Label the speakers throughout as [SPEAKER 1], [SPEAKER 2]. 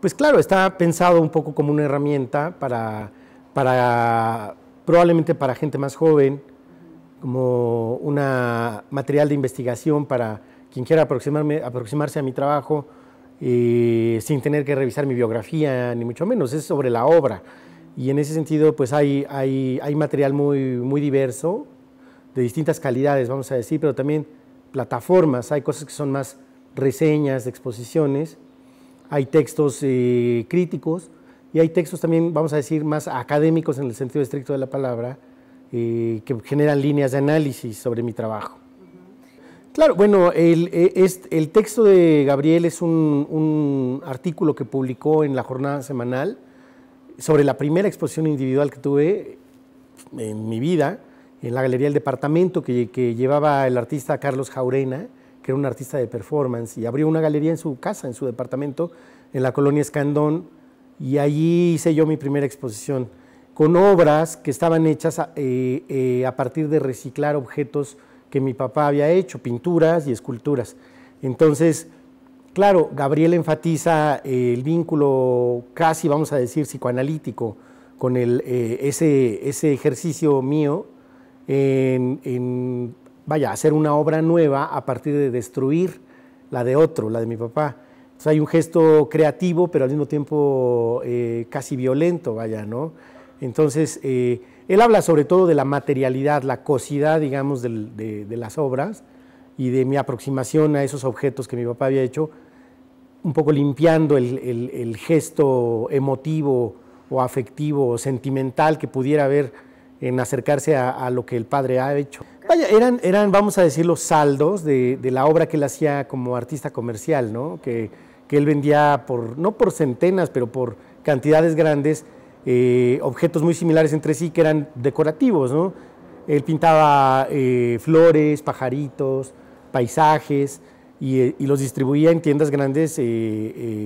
[SPEAKER 1] Pues claro, está pensado un poco como una herramienta para, probablemente para gente más joven, como un material de investigación para quien quiera aproximarse a mi trabajo eh, sin tener que revisar mi biografía, ni mucho menos, es sobre la obra. Y en ese sentido, pues hay, material muy, muy diverso, de distintas calidades, vamos a decir, pero también plataformas, hay cosas que son más reseñas, exposiciones, hay textos eh, críticos y hay textos también, vamos a decir, más académicos en el sentido estricto de la palabra, eh, que generan líneas de análisis sobre mi trabajo. Claro, bueno, eh, el, texto de Gabriel es un, artículo que publicó en la jornada semanal sobre la primera exposición individual que tuve en mi vida, en la Galería del Departamento, que, que llevaba el artista Carlos Jaurena, era un artista de performance, y abrió una galería en su casa, en su departamento, en la colonia Escandón, y allí hice yo mi primera exposición, con obras que estaban hechas a, eh, eh, partir de reciclar objetos que mi papá había hecho, pinturas y esculturas. Entonces, claro, Gabriel enfatiza eh, el vínculo casi, vamos a decir, psicoanalítico con el, ese, ese, ejercicio mío en, vaya, hacer una obra nueva a partir de destruir la de otro, la de mi papá. Entonces hay un gesto creativo, pero al mismo tiempo eh, casi violento, vaya, ¿no? Entonces, eh, él habla sobre todo de la materialidad, la cosidad, digamos, de, las obras y de mi aproximación a esos objetos que mi papá había hecho, un poco limpiando el, gesto emotivo o afectivo o sentimental que pudiera haber en acercarse a lo que el padre ha hecho eran, vamos a decir, los saldos de, la obra que él hacía como artista comercial, Que, él vendía por, no por centenas, pero por cantidades grandes, eh, objetos muy similares entre sí que eran decorativos, ¿no? Él pintaba eh, flores, pajaritos, paisajes y, eh, y, los distribuía en tiendas grandes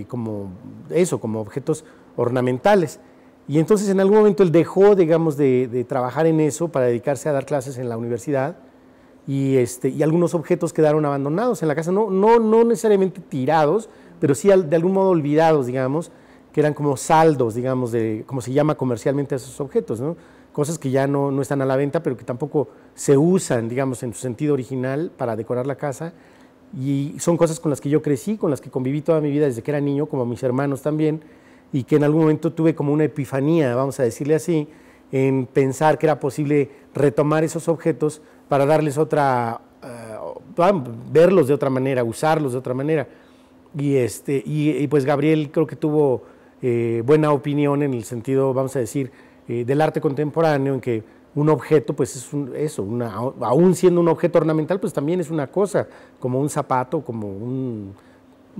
[SPEAKER 1] como eso, como objetos ornamentales. Y entonces en algún momento él dejó, digamos, de, trabajar en eso para dedicarse a dar clases en la universidad este, y, algunos objetos quedaron abandonados en la casa, no, no, no necesariamente tirados, pero sí de algún modo olvidados, digamos, que eran como saldos, digamos, de como se llama comercialmente a esos objetos, cosas que ya no, no están a la venta, pero que tampoco se usan, digamos, en su sentido original para decorar la casa. Y son cosas con las que yo crecí, con las que conviví toda mi vida desde que era niño, como mis hermanos también y que en algún momento tuve como una epifanía, vamos a decirle así, en pensar que era posible retomar esos objetos para darles otra, eh, ah, verlos de otra manera, usarlos de otra manera. Y, este, y, pues Gabriel creo que tuvo eh, buena opinión en el sentido, vamos a decir, eh, del arte contemporáneo, en que un objeto, pues es eso, aún siendo un objeto ornamental, pues también es una cosa, como un zapato, como un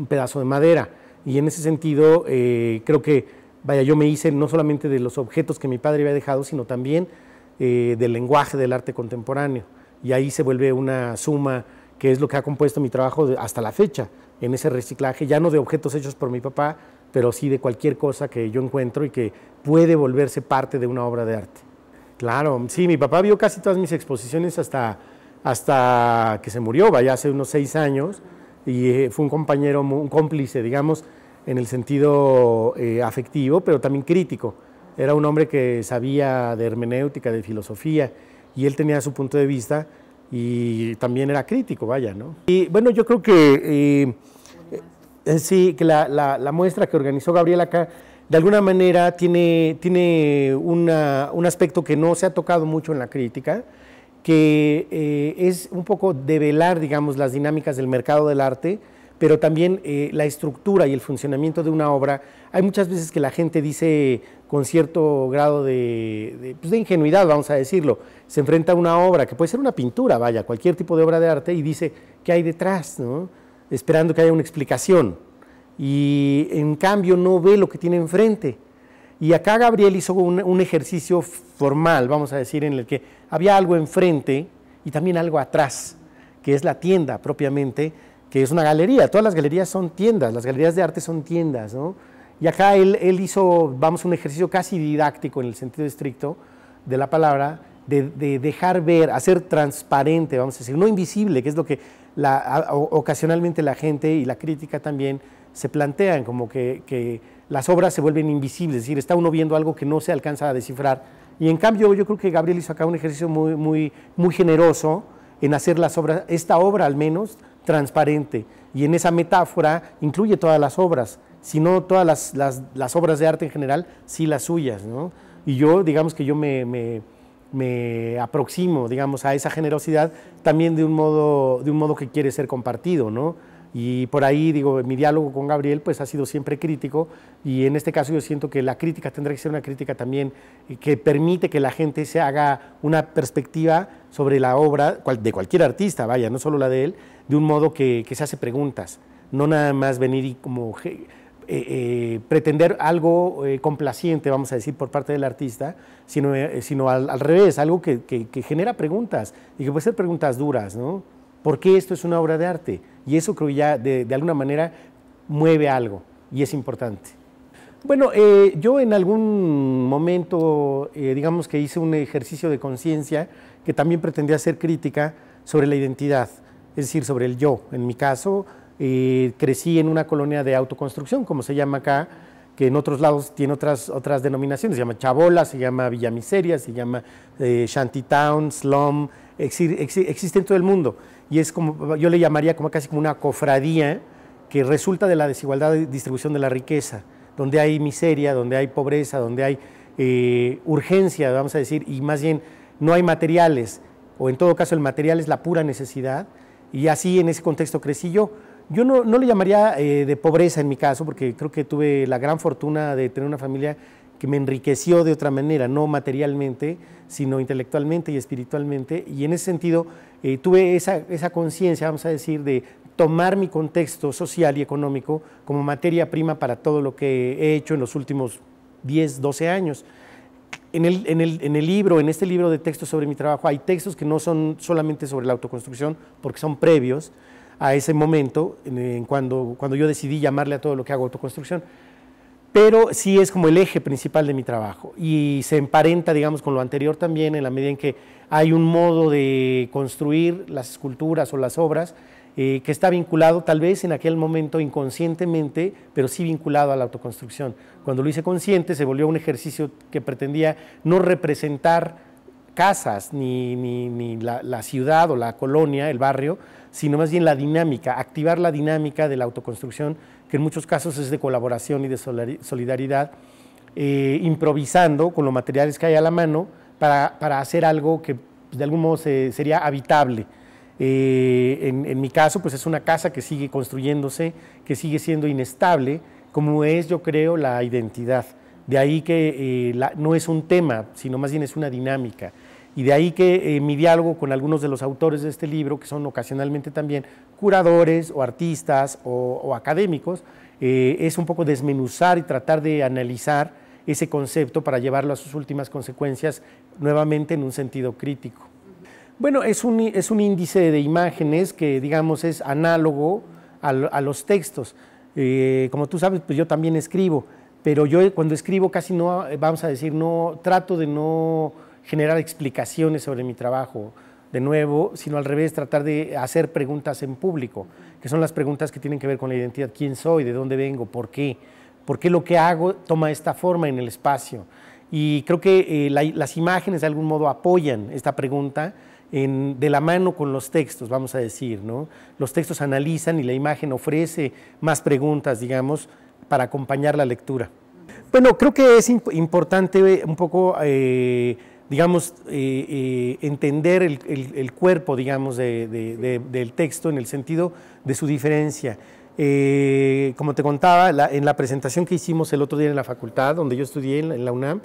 [SPEAKER 1] pedazo de madera. Y en ese sentido, eh, creo que, vaya, yo me hice no solamente de los objetos que mi padre había dejado, sino también eh, del lenguaje del arte contemporáneo. Y ahí se vuelve una suma que es lo que ha compuesto mi trabajo hasta la fecha, en ese reciclaje, ya no de objetos hechos por mi papá, pero sí de cualquier cosa que yo encuentro y que puede volverse parte de una obra de arte. Claro, sí, mi papá vio casi todas mis exposiciones hasta, hasta que se murió, vaya, hace unos seis años y eh, fue un compañero, un cómplice, digamos, en el sentido eh, afectivo, pero también crítico. Era un hombre que sabía de hermenéutica, de filosofía, y él tenía su punto de vista y también era crítico, vaya, ¿no? Y bueno, yo creo que eh, sí, que la, muestra que organizó Gabriel acá, de alguna manera tiene, un aspecto que no se ha tocado mucho en la crítica, que eh, es un poco develar, digamos, las dinámicas del mercado del arte, pero también eh, la estructura y el funcionamiento de una obra. Hay muchas veces que la gente dice con cierto grado pues, de, ingenuidad, vamos a decirlo, se enfrenta a una obra, que puede ser una pintura, vaya, cualquier tipo de obra de arte, y dice, ¿qué hay detrás? Esperando que haya una explicación. Y en cambio no ve lo que tiene enfrente. Y acá Gabriel hizo un, ejercicio formal, vamos a decir, en el que había algo enfrente y también algo atrás, que es la tienda propiamente, que es una galería. Todas las galerías son tiendas, las galerías de arte son tiendas, ¿no? Y acá él, hizo, vamos, un ejercicio casi didáctico en el sentido estricto de la palabra, de, dejar ver, hacer transparente, vamos a decir, no invisible, que es lo que ocasionalmente la gente y la crítica también se plantean, como que las obras se vuelven invisibles, es decir, está uno viendo algo que no se alcanza a descifrar. Y en cambio yo creo que Gabriel hizo acá un ejercicio muy, muy, muy generoso en hacer las obras, esta obra al menos, transparente. Y en esa metáfora incluye todas las obras, si no todas las, obras de arte en general, sí las suyas. Y yo, digamos que yo me, aproximo, digamos, a esa generosidad también de un modo, de un modo que quiere ser compartido, ¿no? Y por ahí, digo, mi diálogo con Gabriel pues ha sido siempre crítico y en este caso yo siento que la crítica tendrá que ser una crítica también eh, que permite que la gente se haga una perspectiva sobre la obra de cualquier artista, vaya, no solo la de él, de un modo que, que se hace preguntas, no nada más venir y como eh, eh, pretender algo complaciente, vamos a decir, por parte del artista, sino, sino al, revés, algo que, que, que genera preguntas y que puede ser preguntas duras, ¿no? ¿Por qué esto es una obra de arte? Y eso creo ya de, alguna manera mueve algo y es importante. Bueno, eh, yo en algún momento, eh, digamos que hice un ejercicio de conciencia que también pretendía ser crítica sobre la identidad, es decir, sobre el yo. En mi caso, eh, crecí en una colonia de autoconstrucción, como se llama acá, que en otros lados tiene otras, otras denominaciones, se llama Chabola, se llama Villa Miseria, se llama Shantytown, Slum, Existe en todo el mundo y es como, yo le llamaría como casi como una cofradía que resulta de la desigualdad de distribución de la riqueza, donde hay miseria, donde hay pobreza, donde hay eh, urgencia, vamos a decir, y más bien no hay materiales, o en todo caso el material es la pura necesidad, y así en ese contexto crecí yo. Yo no, le llamaría eh, de pobreza en mi caso, porque creo que tuve la gran fortuna de tener una familia que me enriqueció de otra manera, no materialmente, sino intelectualmente y espiritualmente. Y en ese sentido eh, tuve esa, esa conciencia, vamos a decir, de tomar mi contexto social y económico como materia prima para todo lo que he hecho en los últimos 10, 12 años. En el, libro, en este libro de textos sobre mi trabajo, hay textos que no son solamente sobre la autoconstrucción, porque son previos a ese momento en, cuando, cuando yo decidí llamarle a todo lo que hago autoconstrucción pero sí es como el eje principal de mi trabajo y se emparenta, digamos, con lo anterior también en la medida en que hay un modo de construir las esculturas o las obras eh, que está vinculado tal vez en aquel momento inconscientemente, pero sí vinculado a la autoconstrucción. Cuando lo hice consciente se volvió un ejercicio que pretendía no representar casas, ni, la, ciudad o la colonia, el barrio, sino más bien la dinámica, activar la dinámica de la autoconstrucción, que en muchos casos es de colaboración y de solidaridad, eh, improvisando con los materiales que hay a la mano para, hacer algo que pues, de algún modo sería habitable. Eh, en mi caso, pues es una casa que sigue construyéndose, que sigue siendo inestable, como es, yo creo, la identidad. De ahí que eh, no es un tema, sino más bien es una dinámica. Y de ahí que eh, mi diálogo con algunos de los autores de este libro, que son ocasionalmente también curadores o artistas o, académicos, eh, es un poco desmenuzar y tratar de analizar ese concepto para llevarlo a sus últimas consecuencias nuevamente en un sentido crítico. Bueno, es un, índice de imágenes que digamos es análogo a, los textos. como tú sabes, pues yo también escribo pero yo cuando escribo casi no, eh, vamos a decir, no trato de no generar explicaciones sobre mi trabajo de nuevo, sino al revés, tratar de hacer preguntas en público, que son las preguntas que tienen que ver con la identidad, quién soy, de dónde vengo, por qué, por qué lo que hago toma esta forma en el espacio. Y creo que eh, las imágenes de algún modo apoyan esta pregunta en, de la mano con los textos, vamos a decir, ¿no? Los textos analizan y la imagen ofrece más preguntas, digamos, para acompañar la lectura. Bueno, creo que es importante eh, un poco, eh, digamos, eh, entender el, cuerpo, digamos, del texto en el sentido de su diferencia. como te contaba, en la presentación que hicimos el otro día en la facultad, donde yo estudié en la, UNAM,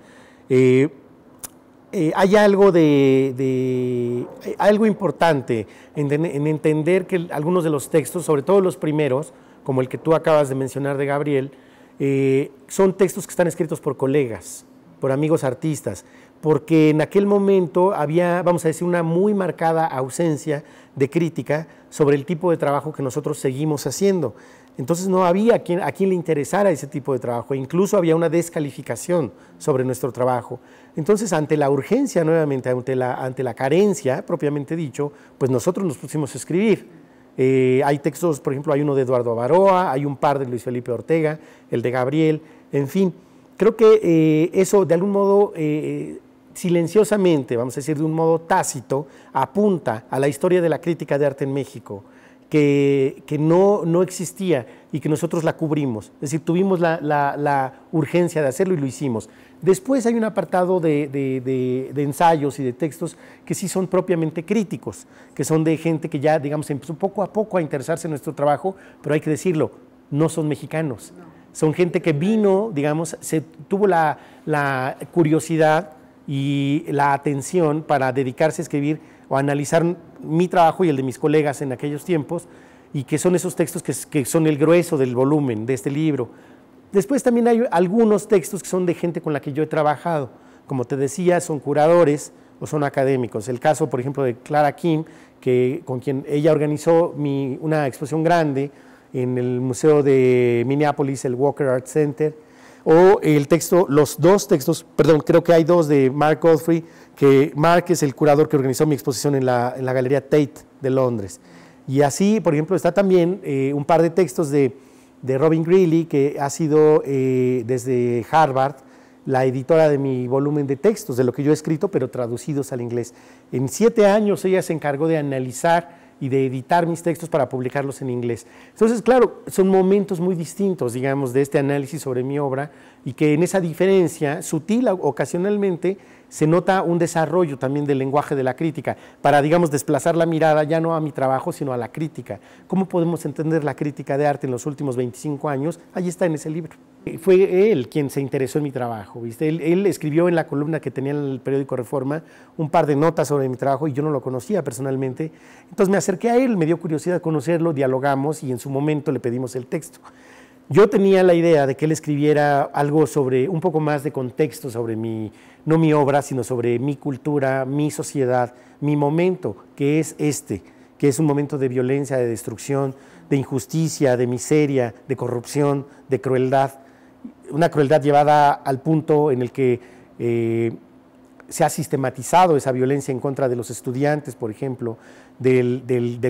[SPEAKER 1] hay algo de, algo importante en, en entender que algunos de los textos, sobre todo los primeros, como el que tú acabas de mencionar de Gabriel, eh, son textos que están escritos por colegas, por amigos artistas, porque en aquel momento había, vamos a decir, una muy marcada ausencia de crítica sobre el tipo de trabajo que nosotros seguimos haciendo. Entonces no había a quien, a quien le interesara ese tipo de trabajo, incluso había una descalificación sobre nuestro trabajo. Entonces, ante la urgencia nuevamente, ante la, ante la carencia, propiamente dicho, pues nosotros nos pusimos a escribir eh, hay textos, por ejemplo, hay uno de Eduardo Avaroa, hay un par de Luis Felipe Ortega, el de Gabriel, en fin. Creo que eh, eso, de algún modo, eh, silenciosamente, vamos a decir de un modo tácito, apunta a la historia de la crítica de arte en México que, no, no, existía y que nosotros la cubrimos. Es decir, tuvimos la, urgencia de hacerlo y lo hicimos. Después hay un apartado de, ensayos y de textos que sí son propiamente críticos, que son de gente que ya, digamos, empezó poco a poco a interesarse en nuestro trabajo, pero hay que decirlo, no son mexicanos. Son gente que vino, digamos, se tuvo la, la curiosidad y la atención para dedicarse a escribir o analizar mi trabajo y el de mis colegas en aquellos tiempos, y que son esos textos que, son el grueso del volumen de este libro. Después también hay algunos textos que son de gente con la que yo he trabajado. Como te decía, son curadores o son académicos. El caso, por ejemplo, de Clara Kim, que, con quien ella organizó una exposición grande en el Museo de Minneapolis, el Walker Art Center, o el texto, los dos textos, perdón, creo que hay dos de Mark Godfrey, que Mark es el curador que organizó mi exposición en la, Galería Tate de Londres. Y así, por ejemplo, está también eh, un par de textos de, de, Robin Greeley, que ha sido eh, desde Harvard la editora de mi volumen de textos, de lo que yo he escrito, pero traducidos al inglés. En siete años ella se encargó de analizar y de editar mis textos para publicarlos en inglés. Entonces, claro, son momentos muy distintos, digamos, de este análisis sobre mi obra y que en esa diferencia, sutil ocasionalmente, se nota un desarrollo también del lenguaje de la crítica, para, digamos, desplazar la mirada ya no a mi trabajo, sino a la crítica. ¿Cómo podemos entender la crítica de arte en los últimos 25 años? Ahí está en ese libro. Eh, fue él quien se interesó en mi trabajo, ¿viste? Él, escribió en la columna que tenía en el periódico Reforma un par de notas sobre mi trabajo y yo no lo conocía personalmente. Entonces me acerqué a él, me dio curiosidad conocerlo, dialogamos y en su momento le pedimos el texto. Yo tenía la idea de que él escribiera algo sobre, un poco más de contexto sobre mi, no mi obra, sino sobre mi cultura, mi sociedad, mi momento, que es este, que es un momento de violencia, de destrucción, de injusticia, de miseria, de corrupción, de crueldad una crueldad llevada al punto en el que eh, se ha sistematizado esa violencia en contra de los estudiantes, por ejemplo, del,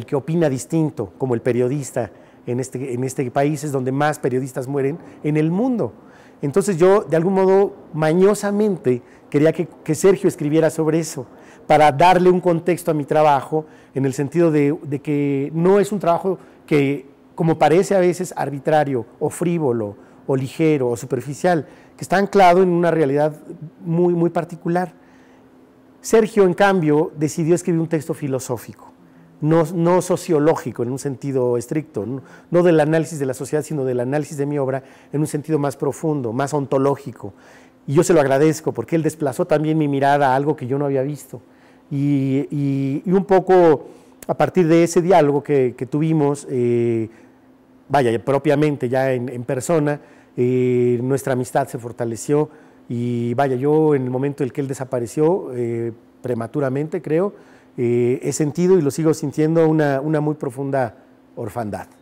[SPEAKER 1] que opina distinto, como el periodista. Este, en este, país es donde más periodistas mueren en el mundo. Entonces yo, de algún modo, mañosamente quería que, Sergio escribiera sobre eso, para darle un contexto a mi trabajo, en el sentido de, de que no es un trabajo que, como parece a veces, arbitrario o frívolo o ligero o superficial, que está anclado en una realidad muy, muy particular. Sergio, en cambio, decidió escribir un texto filosófico, no, no sociológico en un sentido estricto, no, del análisis de la sociedad, sino del análisis de mi obra en un sentido más profundo, más ontológico. Y yo se lo agradezco porque él desplazó también mi mirada a algo que yo no había visto. Y, y, un poco a partir de ese diálogo que, tuvimos, eh, vaya, propiamente ya en, en persona, eh, nuestra amistad se fortaleció y vaya, yo en el momento en que él desapareció, eh, prematuramente creo, eh, he sentido y lo sigo sintiendo una muy profunda orfandad.